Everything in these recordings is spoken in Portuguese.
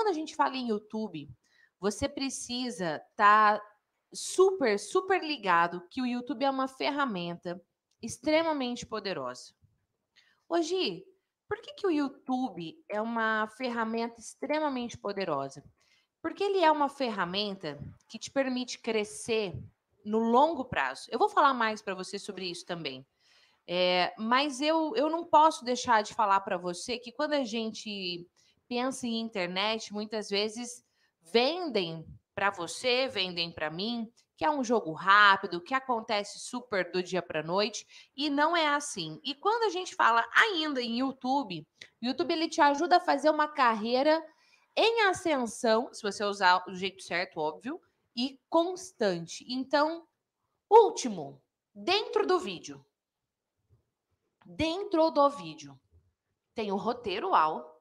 quando a gente fala em YouTube, você precisa estar tá super, super ligado que o YouTube é uma ferramenta extremamente poderosa. Hoje, por que, que o YouTube é uma ferramenta extremamente poderosa? Porque ele é uma ferramenta que te permite crescer no longo prazo. Eu vou falar mais para você sobre isso também. É, mas eu, eu não posso deixar de falar para você que quando a gente pensa em internet, muitas vezes vendem para você, vendem para mim, que é um jogo rápido, que acontece super do dia para noite, e não é assim. E quando a gente fala ainda em YouTube, YouTube ele te ajuda a fazer uma carreira em ascensão, se você usar do jeito certo, óbvio, e constante. Então, último, dentro do vídeo. Dentro do vídeo tem o roteiro ao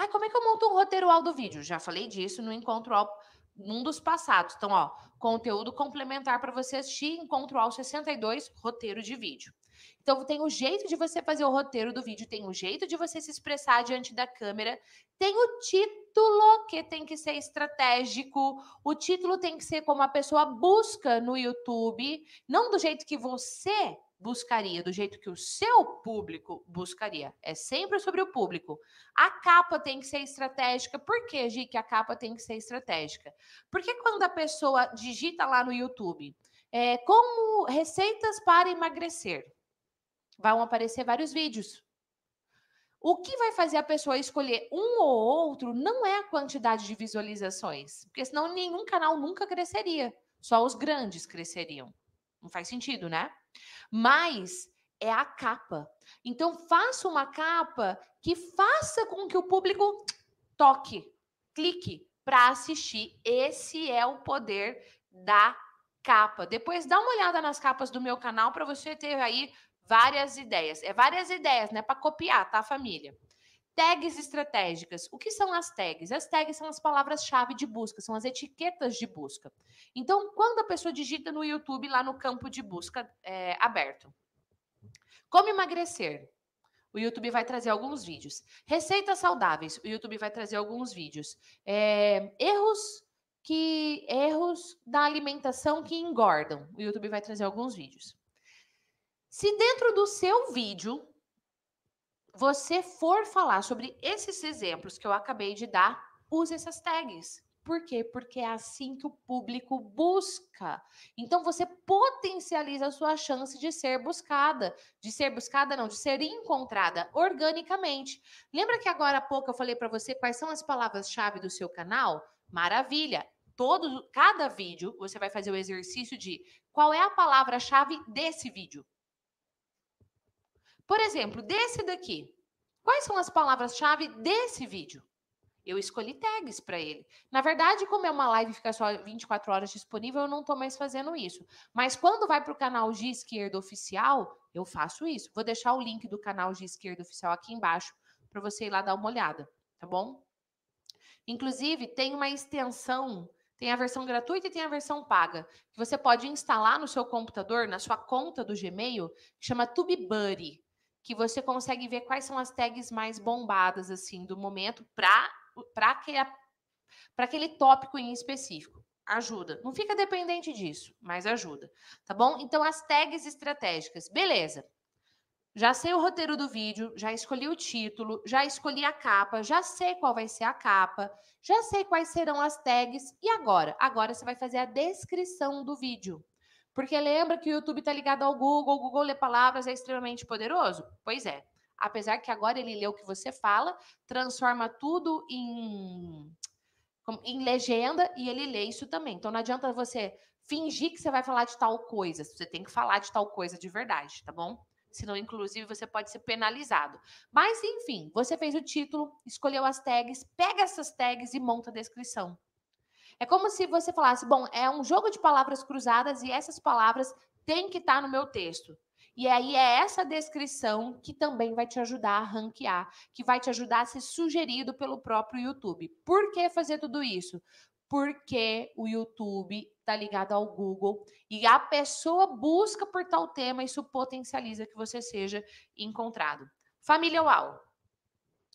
ah, como é que eu monto um roteiro ao do vídeo? Já falei disso no encontro ao num dos passados. Então, ó, conteúdo complementar para você assistir, encontro ao 62, roteiro de vídeo. Então, tem o jeito de você fazer o roteiro do vídeo, tem o jeito de você se expressar diante da câmera, tem o título que tem que ser estratégico, o título tem que ser como a pessoa busca no YouTube, não do jeito que você buscaria, do jeito que o seu público buscaria. É sempre sobre o público. A capa tem que ser estratégica. Por que, Gi, que a capa tem que ser estratégica? Porque quando a pessoa digita lá no YouTube, é, como receitas para emagrecer, vão aparecer vários vídeos. O que vai fazer a pessoa escolher um ou outro não é a quantidade de visualizações, porque senão nenhum canal nunca cresceria, só os grandes cresceriam. Não faz sentido, né? Mas é a capa. Então, faça uma capa que faça com que o público toque, clique para assistir. Esse é o poder da capa. Depois dá uma olhada nas capas do meu canal para você ter aí várias ideias. É várias ideias, né, para copiar, tá, família? Tags estratégicas. O que são as tags? As tags são as palavras-chave de busca, são as etiquetas de busca. Então, quando a pessoa digita no YouTube, lá no campo de busca é, aberto, como emagrecer? O YouTube vai trazer alguns vídeos. Receitas saudáveis, o YouTube vai trazer alguns vídeos. É, erros que erros da alimentação que engordam, o YouTube vai trazer alguns vídeos. Se dentro do seu vídeo você for falar sobre esses exemplos que eu acabei de dar, use essas tags. Por quê? Porque é assim que o público busca. Então você potencializa a sua chance de ser buscada, de ser buscada não, de ser encontrada organicamente. Lembra que agora há pouco eu falei para você quais são as palavras-chave do seu canal? Maravilha. Todo cada vídeo você vai fazer o exercício de qual é a palavra-chave desse vídeo? Por exemplo, desse daqui. Quais são as palavras-chave desse vídeo? Eu escolhi tags para ele. Na verdade, como é uma live e fica só 24 horas disponível, eu não estou mais fazendo isso. Mas quando vai para o canal de esquerda oficial, eu faço isso. Vou deixar o link do canal de esquerda oficial aqui embaixo para você ir lá dar uma olhada, tá bom? Inclusive, tem uma extensão, tem a versão gratuita e tem a versão paga, que você pode instalar no seu computador, na sua conta do Gmail, que chama TubeBuddy que você consegue ver quais são as tags mais bombadas assim do momento para para aquele, aquele tópico em específico. Ajuda. Não fica dependente disso, mas ajuda. Tá bom? Então, as tags estratégicas. Beleza. Já sei o roteiro do vídeo, já escolhi o título, já escolhi a capa, já sei qual vai ser a capa, já sei quais serão as tags. E agora? Agora você vai fazer a descrição do vídeo. Porque lembra que o YouTube está ligado ao Google, o Google lê palavras, é extremamente poderoso? Pois é. Apesar que agora ele lê o que você fala, transforma tudo em, em legenda e ele lê isso também. Então não adianta você fingir que você vai falar de tal coisa, você tem que falar de tal coisa de verdade, tá bom? senão inclusive você pode ser penalizado. Mas enfim, você fez o título, escolheu as tags, pega essas tags e monta a descrição. É como se você falasse: bom, é um jogo de palavras cruzadas e essas palavras têm que estar tá no meu texto. E aí é essa descrição que também vai te ajudar a ranquear, que vai te ajudar a ser sugerido pelo próprio YouTube. Por que fazer tudo isso? Porque o YouTube está ligado ao Google e a pessoa busca por tal tema, isso potencializa que você seja encontrado. Família UAU.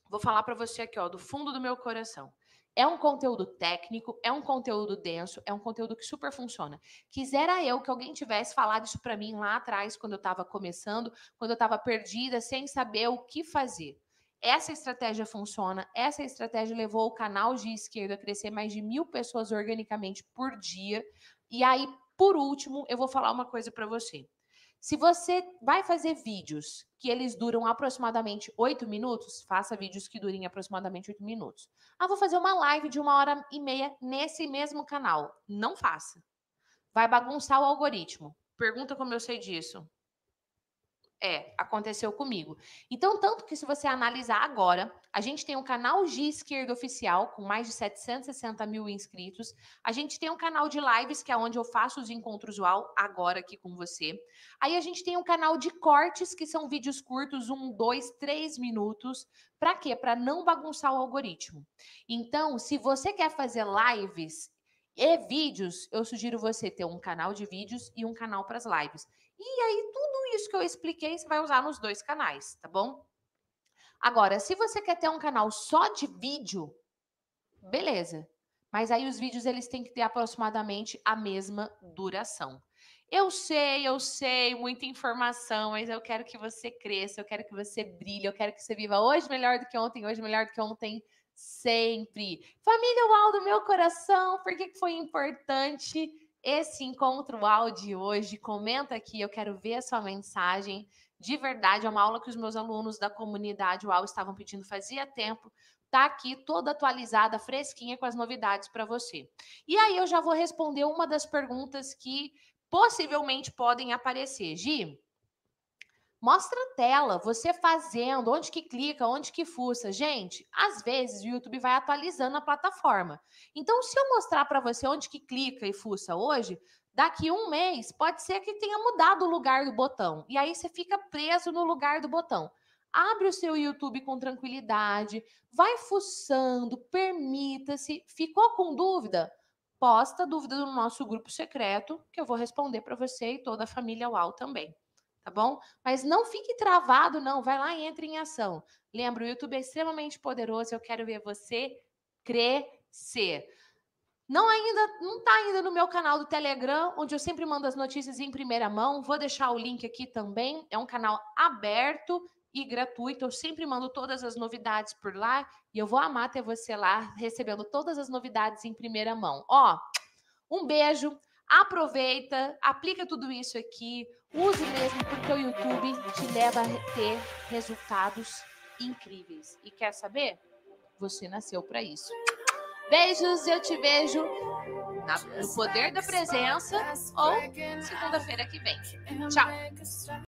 Vou falar para você aqui, ó, do fundo do meu coração. É um conteúdo técnico, é um conteúdo denso, é um conteúdo que super funciona. Quisera eu que alguém tivesse falado isso para mim lá atrás, quando eu estava começando, quando eu estava perdida, sem saber o que fazer. Essa estratégia funciona, essa estratégia levou o canal de esquerda a crescer mais de mil pessoas organicamente por dia. E aí, por último, eu vou falar uma coisa para você. Se você vai fazer vídeos que eles duram aproximadamente 8 minutos, faça vídeos que durem aproximadamente 8 minutos. Ah, vou fazer uma live de uma hora e meia nesse mesmo canal. Não faça. Vai bagunçar o algoritmo. Pergunta como eu sei disso. É, aconteceu comigo. Então, tanto que se você analisar agora, a gente tem um canal de esquerda oficial com mais de 760 mil inscritos. A gente tem um canal de lives, que é onde eu faço os encontros UAL agora aqui com você. Aí a gente tem um canal de cortes, que são vídeos curtos, um, dois, três minutos. Para quê? Para não bagunçar o algoritmo. Então, se você quer fazer lives e vídeos, eu sugiro você ter um canal de vídeos e um canal para as lives. E aí, tudo isso que eu expliquei, você vai usar nos dois canais, tá bom? Agora, se você quer ter um canal só de vídeo, beleza. Mas aí os vídeos eles têm que ter aproximadamente a mesma duração. Eu sei, eu sei, muita informação, mas eu quero que você cresça, eu quero que você brilhe, eu quero que você viva hoje melhor do que ontem, hoje melhor do que ontem sempre. Família UAU do meu coração, por que foi importante esse encontro UAU de hoje? Comenta aqui, eu quero ver a sua mensagem. De verdade, é uma aula que os meus alunos da comunidade UAU estavam pedindo fazia tempo. Tá aqui toda atualizada, fresquinha com as novidades para você. E aí eu já vou responder uma das perguntas que possivelmente podem aparecer. Gi, Mostra a tela, você fazendo, onde que clica, onde que fuça. Gente, às vezes o YouTube vai atualizando a plataforma. Então, se eu mostrar para você onde que clica e fuça hoje, daqui um mês pode ser que tenha mudado o lugar do botão. E aí você fica preso no lugar do botão. Abre o seu YouTube com tranquilidade, vai fuçando, permita-se. Ficou com dúvida? Posta dúvida no nosso grupo secreto, que eu vou responder para você e toda a família UAU também tá bom? Mas não fique travado, não. Vai lá e entre em ação. Lembra, o YouTube é extremamente poderoso. Eu quero ver você crescer. Não ainda, não está ainda no meu canal do Telegram, onde eu sempre mando as notícias em primeira mão. Vou deixar o link aqui também. É um canal aberto e gratuito. Eu sempre mando todas as novidades por lá e eu vou amar ter você lá recebendo todas as novidades em primeira mão. Ó, um beijo. Aproveita, aplica tudo isso aqui. Use mesmo, porque o YouTube te leva a ter resultados incríveis. E quer saber? Você nasceu para isso. Beijos, eu te vejo na, no poder da presença ou segunda-feira que vem. Tchau.